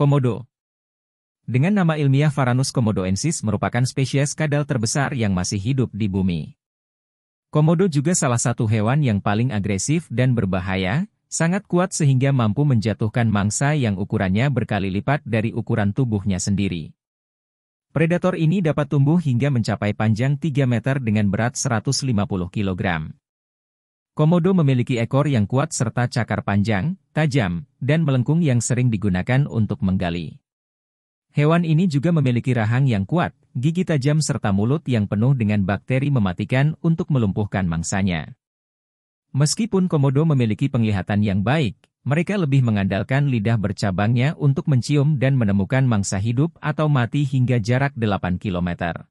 Komodo Dengan nama ilmiah Varanus komodoensis merupakan spesies kadal terbesar yang masih hidup di bumi. Komodo juga salah satu hewan yang paling agresif dan berbahaya, sangat kuat sehingga mampu menjatuhkan mangsa yang ukurannya berkali lipat dari ukuran tubuhnya sendiri. Predator ini dapat tumbuh hingga mencapai panjang 3 meter dengan berat 150 kg. Komodo memiliki ekor yang kuat serta cakar panjang, tajam, dan melengkung yang sering digunakan untuk menggali. Hewan ini juga memiliki rahang yang kuat, gigi tajam serta mulut yang penuh dengan bakteri mematikan untuk melumpuhkan mangsanya. Meskipun komodo memiliki penglihatan yang baik, mereka lebih mengandalkan lidah bercabangnya untuk mencium dan menemukan mangsa hidup atau mati hingga jarak 8 kilometer.